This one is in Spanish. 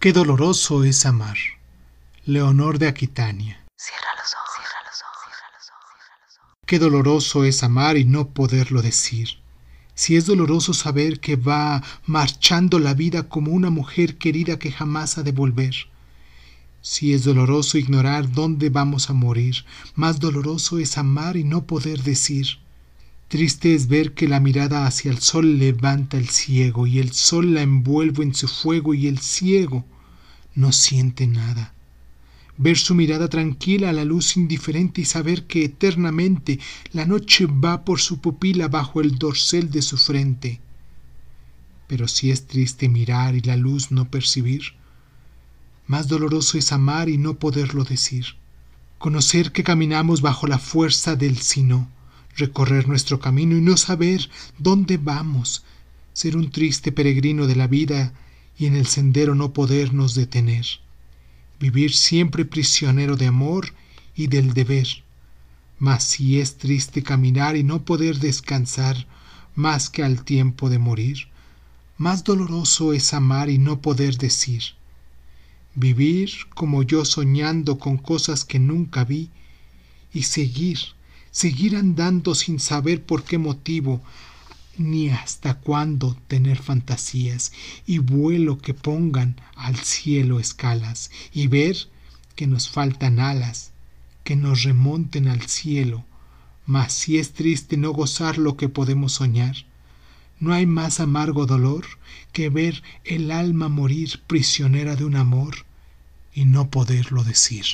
Qué doloroso es amar. Leonor de Aquitania. Cierra los ojos. Cierra los ojos. Cierra los ojos. Qué doloroso es amar y no poderlo decir. Si es doloroso saber que va marchando la vida como una mujer querida que jamás ha de volver. Si es doloroso ignorar dónde vamos a morir, más doloroso es amar y no poder decir. Triste es ver que la mirada hacia el sol levanta el ciego y el sol la envuelve en su fuego y el ciego no siente nada. Ver su mirada tranquila a la luz indiferente y saber que eternamente la noche va por su pupila bajo el dorsel de su frente. Pero si es triste mirar y la luz no percibir, más doloroso es amar y no poderlo decir. Conocer que caminamos bajo la fuerza del sino recorrer nuestro camino y no saber dónde vamos, ser un triste peregrino de la vida y en el sendero no podernos detener, vivir siempre prisionero de amor y del deber. Mas si es triste caminar y no poder descansar más que al tiempo de morir, más doloroso es amar y no poder decir. Vivir como yo soñando con cosas que nunca vi y seguir seguir andando sin saber por qué motivo ni hasta cuándo tener fantasías y vuelo que pongan al cielo escalas y ver que nos faltan alas que nos remonten al cielo, mas si es triste no gozar lo que podemos soñar. No hay más amargo dolor que ver el alma morir prisionera de un amor y no poderlo decir.